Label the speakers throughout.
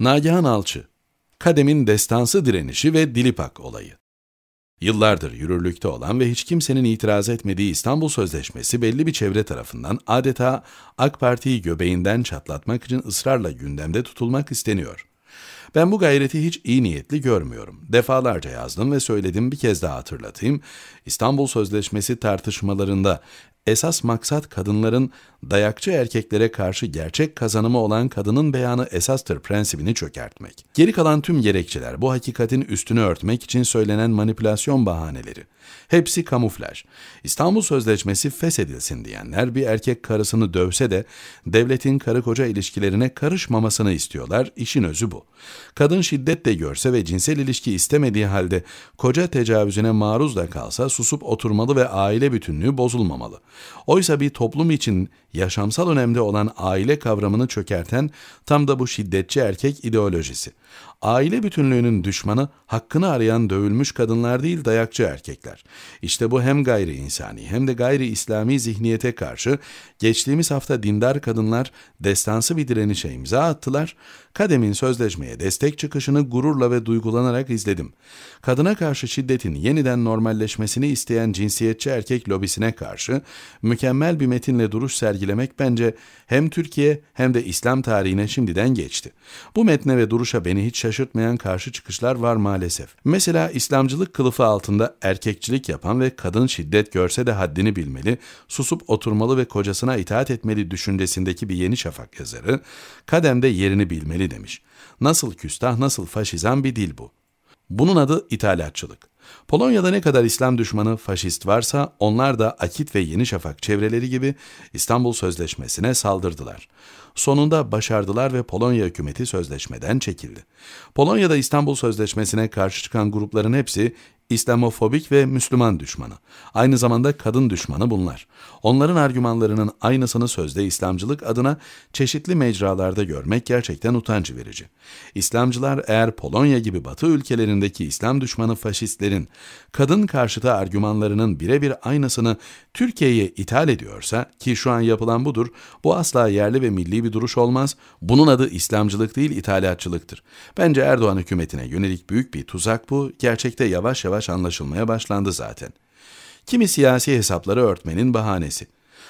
Speaker 1: Nagihan Alçı, Kadem'in destansı direnişi ve Dilipak olayı. Yıllardır yürürlükte olan ve hiç kimsenin itiraz etmediği İstanbul Sözleşmesi belli bir çevre tarafından adeta AK Parti'yi göbeğinden çatlatmak için ısrarla gündemde tutulmak isteniyor. Ben bu gayreti hiç iyi niyetli görmüyorum. Defalarca yazdım ve söyledim bir kez daha hatırlatayım. İstanbul Sözleşmesi tartışmalarında Esas maksat kadınların dayakçı erkeklere karşı gerçek kazanımı olan kadının beyanı esastır prensibini çökertmek. Geri kalan tüm gerekçeler bu hakikatin üstünü örtmek için söylenen manipülasyon bahaneleri. Hepsi kamuflaj. İstanbul Sözleşmesi feshedilsin diyenler bir erkek karısını dövse de devletin karı koca ilişkilerine karışmamasını istiyorlar. İşin özü bu. Kadın şiddet de görse ve cinsel ilişki istemediği halde koca tecavüzüne maruz da kalsa susup oturmalı ve aile bütünlüğü bozulmamalı. Oysa bir toplum için yaşamsal önemde olan aile kavramını çökerten tam da bu şiddetçi erkek ideolojisi. Aile bütünlüğünün düşmanı hakkını arayan dövülmüş kadınlar değil dayakçı erkekler. İşte bu hem gayri insani hem de gayri İslami zihniyete karşı geçtiğimiz hafta dindar kadınlar destansı bir direnişe imza attılar. Kadem'in sözleşmeye destek çıkışını gururla ve duygulanarak izledim. Kadına karşı şiddetin yeniden normalleşmesini isteyen cinsiyetçi erkek lobisine karşı mükemmel bir metinle duruş sergilemek bence hem Türkiye hem de İslam tarihine şimdiden geçti. Bu metne ve duruşa beni hiç şaşırtmayan karşı çıkışlar var maalesef. Mesela İslamcılık kılıfı altında erkekçilik yapan ve kadın şiddet görse de haddini bilmeli, susup oturmalı ve kocasına itaat etmeli düşüncesindeki bir Yeni Şafak yazarı, kademde yerini bilmeli demiş. Nasıl küstah, nasıl faşizan bir dil bu. Bunun adı ithalatçılık. Polonya'da ne kadar İslam düşmanı, faşist varsa onlar da Akit ve Yeni Şafak çevreleri gibi İstanbul Sözleşmesi'ne saldırdılar. Sonunda başardılar ve Polonya hükümeti sözleşmeden çekildi. Polonya'da İstanbul Sözleşmesi'ne karşı çıkan grupların hepsi İslamofobik ve Müslüman düşmanı. Aynı zamanda kadın düşmanı bunlar. Onların argümanlarının aynısını sözde İslamcılık adına çeşitli mecralarda görmek gerçekten utanç verici. İslamcılar eğer Polonya gibi Batı ülkelerindeki İslam düşmanı faşistlerin ülkelerin kadın karşıtı argümanlarının birebir aynısını Türkiye'ye ithal ediyorsa ki şu an yapılan budur, bu asla yerli ve milli bir duruş olmaz. Bunun adı İslamcılık değil ithalatçılıktır. Bence Erdoğan hükümetine yönelik büyük bir tuzak bu. Gerçekte yavaş yavaş anlaşılmaya başlandı zaten. Kimi siyasi hesapları örtmenin bahanesi.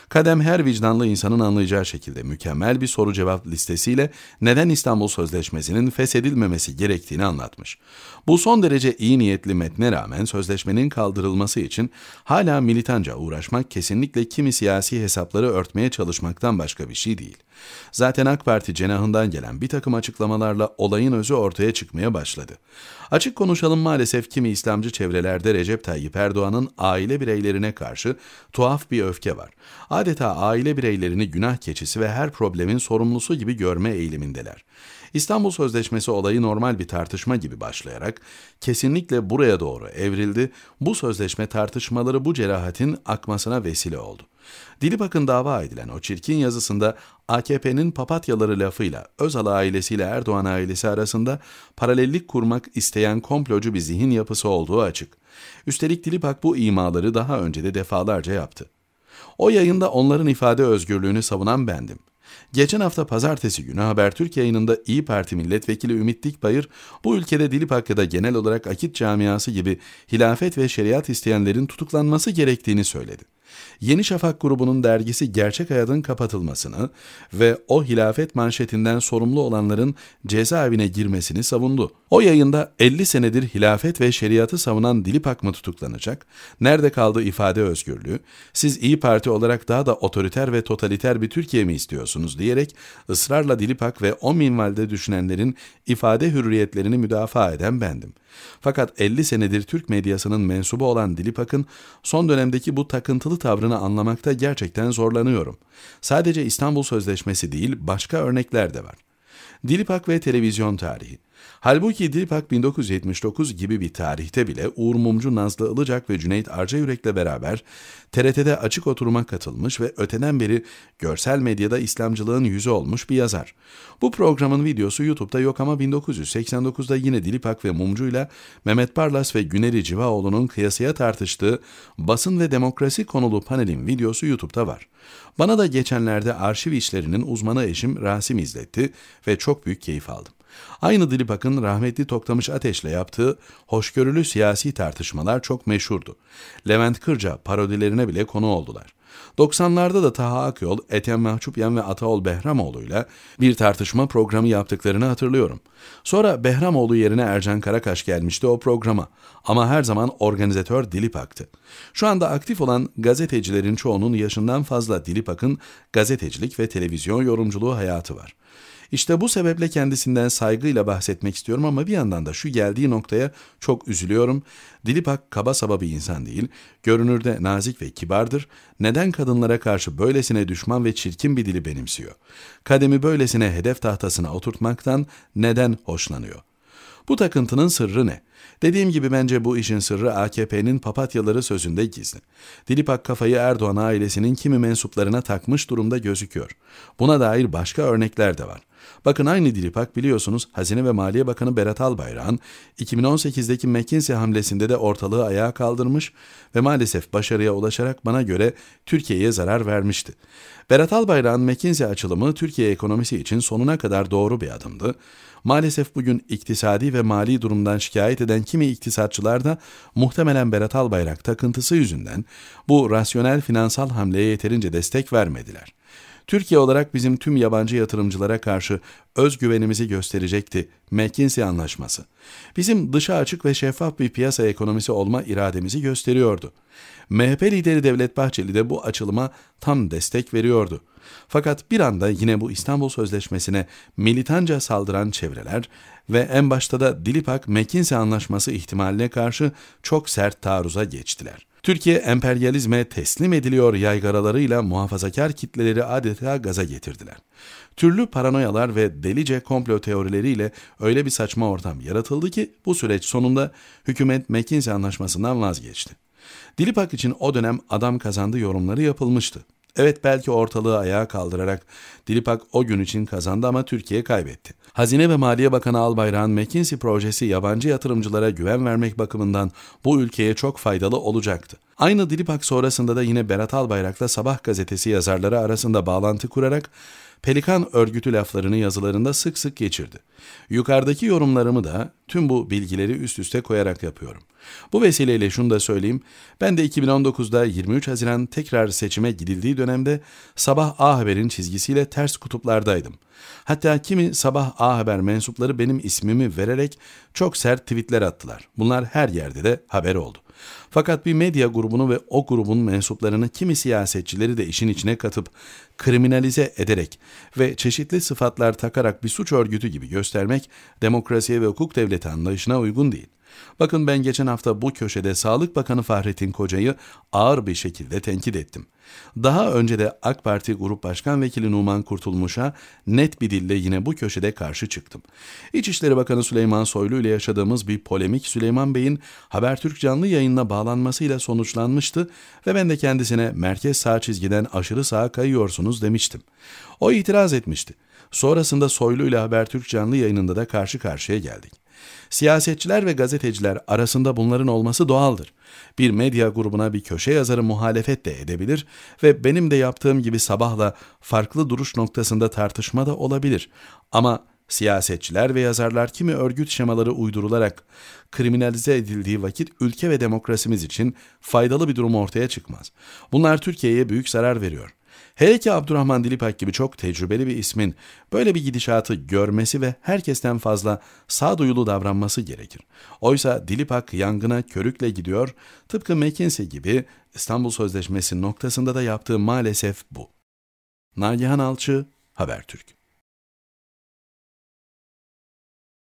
Speaker 1: Kadem her vicdanlı insanın anlayacağı şekilde mükemmel bir soru cevap listesiyle neden İstanbul Sözleşmesi'nin feshedilmemesi gerektiğini anlatmış. Bu son derece iyi niyetli metne rağmen sözleşmenin kaldırılması için hala militanca uğraşmak kesinlikle kimi siyasi hesapları örtmeye çalışmaktan başka bir şey değil. Zaten AK Parti cenahından gelen bir takım açıklamalarla olayın özü ortaya çıkmaya başladı. Açık konuşalım maalesef kimi İslamcı çevrelerde Recep Tayyip Erdoğan'ın aile bireylerine karşı tuhaf bir öfke var adeta aile bireylerini günah keçisi ve her problemin sorumlusu gibi görme eğilimindeler. İstanbul Sözleşmesi olayı normal bir tartışma gibi başlayarak kesinlikle buraya doğru evrildi. Bu sözleşme tartışmaları bu cerahatin akmasına vesile oldu. Dilibak'ın dava edilen o çirkin yazısında AKP'nin papatyaları lafıyla Özal ailesiyle Erdoğan ailesi arasında paralellik kurmak isteyen komplocu bir zihin yapısı olduğu açık. Üstelik Dilibak bu imaları daha önce de defalarca yaptı. O yayında onların ifade özgürlüğünü savunan bendim. Geçen hafta pazartesi günü Habertürk yayınında İyi Parti milletvekili Ümit Dikbayır bu ülkede dilip hakkında genel olarak akit camiası gibi hilafet ve şeriat isteyenlerin tutuklanması gerektiğini söyledi. Yeni Şafak grubunun dergisi Gerçek Hayat'ın kapatılmasını ve o hilafet manşetinden sorumlu olanların cezaevine girmesini savundu. O yayında 50 senedir hilafet ve şeriatı savunan Dilipak mı tutuklanacak, nerede kaldı ifade özgürlüğü, siz İyi Parti olarak daha da otoriter ve totaliter bir Türkiye mi istiyorsunuz diyerek ısrarla Dilipak ve o minvalde düşünenlerin ifade hürriyetlerini müdafaa eden bendim. Fakat 50 senedir Türk medyasının mensubu olan Dilipak'ın son dönemdeki bu takıntılı saygılı tavrını anlamakta gerçekten zorlanıyorum. Sadece İstanbul Sözleşmesi değil, başka örnekler de var. Dilipak ve televizyon tarihi. Halbuki Dilpak 1979 gibi bir tarihte bile Uğur Mumcu Nazlı Ilıcak ve Cüneyt Arca yürekle beraber TRT'de açık oturuma katılmış ve öteden beri görsel medyada İslamcılığın yüzü olmuş bir yazar. Bu programın videosu YouTube'da yok ama 1989'da yine Dilipak ve Mumcu ile Mehmet Parlas ve Güneri Civaoğlu'nun kıyasıya tartıştığı basın ve demokrasi konulu panelin videosu YouTube'da var. Bana da geçenlerde arşiv işlerinin uzmanı eşim Rasim izletti ve çok büyük keyif aldım. Aynı Dilipak'ın rahmetli Toktamış Ateş'le yaptığı hoşgörülü siyasi tartışmalar çok meşhurdu. Levent Kırca parodilerine bile konu oldular. 90'larda da Taha Akyol, Ethem Mahçupyan ve Ataol Behramoğlu ile bir tartışma programı yaptıklarını hatırlıyorum. Sonra Behramoğlu yerine Ercan Karakaş gelmişti o programa ama her zaman organizatör Dilipak'tı. Şu anda aktif olan gazetecilerin çoğunun yaşından fazla Dilipak'ın gazetecilik ve televizyon yorumculuğu hayatı var. İşte bu sebeple kendisinden saygıyla bahsetmek istiyorum ama bir yandan da şu geldiği noktaya çok üzülüyorum. Dilipak kaba saba bir insan değil, görünürde nazik ve kibardır. Neden kadınlara karşı böylesine düşman ve çirkin bir dili benimsiyor? Kademi böylesine hedef tahtasına oturtmaktan neden hoşlanıyor? Bu takıntının sırrı ne? Dediğim gibi bence bu işin sırrı AKP'nin papatyaları sözünde gizli. Dilipak kafayı Erdoğan ailesinin kimi mensuplarına takmış durumda gözüküyor. Buna dair başka örnekler de var. Bakın aynı dilipak biliyorsunuz Hazine ve Maliye Bakanı Berat Albayrak'ın 2018'deki McKinsey hamlesinde de ortalığı ayağa kaldırmış ve maalesef başarıya ulaşarak bana göre Türkiye'ye zarar vermişti. Berat Albayrak'ın McKinsey açılımı Türkiye ekonomisi için sonuna kadar doğru bir adımdı. Maalesef bugün iktisadi ve mali durumdan şikayet eden kimi iktisatçılar da muhtemelen Berat Albayrak takıntısı yüzünden bu rasyonel finansal hamleye yeterince destek vermediler. Türkiye olarak bizim tüm yabancı yatırımcılara karşı özgüvenimizi gösterecekti McKinsey anlaşması. Bizim dışa açık ve şeffaf bir piyasa ekonomisi olma irademizi gösteriyordu. MHP lideri Devlet Bahçeli de bu açılıma tam destek veriyordu. Fakat bir anda yine bu İstanbul Sözleşmesi'ne militanca saldıran çevreler ve en başta da Dilipak McKinsey anlaşması ihtimaline karşı çok sert taarruza geçtiler. Türkiye emperyalizme teslim ediliyor yaygaralarıyla muhafazakar kitleleri adeta gaza getirdiler. Türlü paranoyalar ve delice komplo teorileriyle öyle bir saçma ortam yaratıldı ki bu süreç sonunda hükümet McKinsey anlaşmasından vazgeçti. Dilipak için o dönem adam kazandı yorumları yapılmıştı. Evet belki ortalığı ayağa kaldırarak Dilipak o gün için kazandı ama Türkiye kaybetti. Hazine ve Maliye Bakanı Albayrak'ın McKinsey projesi yabancı yatırımcılara güven vermek bakımından bu ülkeye çok faydalı olacaktı. Aynı Dilipak sonrasında da yine Berat Albayrak'la Sabah gazetesi yazarları arasında bağlantı kurarak Pelikan örgütü laflarını yazılarında sık sık geçirdi. Yukarıdaki yorumlarımı da tüm bu bilgileri üst üste koyarak yapıyorum. Bu vesileyle şunu da söyleyeyim. Ben de 2019'da 23 Haziran tekrar seçime gidildiği dönemde Sabah A Haber'in çizgisiyle ters kutuplardaydım. Hatta kimi Sabah A Haber mensupları benim ismimi vererek çok sert tweetler attılar. Bunlar her yerde de haber oldu. Fakat bir medya grubunu ve o grubun mensuplarını kimi siyasetçileri de işin içine katıp kriminalize ederek ve çeşitli sıfatlar takarak bir suç örgütü gibi göstermek demokrasiye ve hukuk devleti anlayışına uygun değil. Bakın ben geçen hafta bu köşede Sağlık Bakanı Fahrettin Koca'yı ağır bir şekilde tenkit ettim. Daha önce de AK Parti Grup Başkan Vekili Numan Kurtulmuş'a net bir dille yine bu köşede karşı çıktım. İçişleri Bakanı Süleyman Soylu ile yaşadığımız bir polemik Süleyman Bey'in Habertürk canlı yayınına bağlanmasıyla sonuçlanmıştı ve ben de kendisine merkez sağ çizgiden aşırı sağa kayıyorsunuz demiştim. O itiraz etmişti. Sonrasında Soylu ile Habertürk canlı yayınında da karşı karşıya geldik. Siyasetçiler ve gazeteciler arasında bunların olması doğaldır. Bir medya grubuna bir köşe yazarı muhalefet de edebilir ve benim de yaptığım gibi sabahla farklı duruş noktasında tartışma da olabilir. Ama Siyasetçiler ve yazarlar kimi örgüt şemaları uydurularak kriminalize edildiği vakit ülke ve demokrasimiz için faydalı bir durum ortaya çıkmaz. Bunlar Türkiye'ye büyük zarar veriyor. Hele ki Abdurrahman Dilipak gibi çok tecrübeli bir ismin böyle bir gidişatı görmesi ve herkesten fazla sağduyulu davranması gerekir. Oysa Dilipak yangına körükle gidiyor, tıpkı McKinsey gibi İstanbul Sözleşmesi noktasında da yaptığı maalesef bu. Nagihan Alçı, Habertürk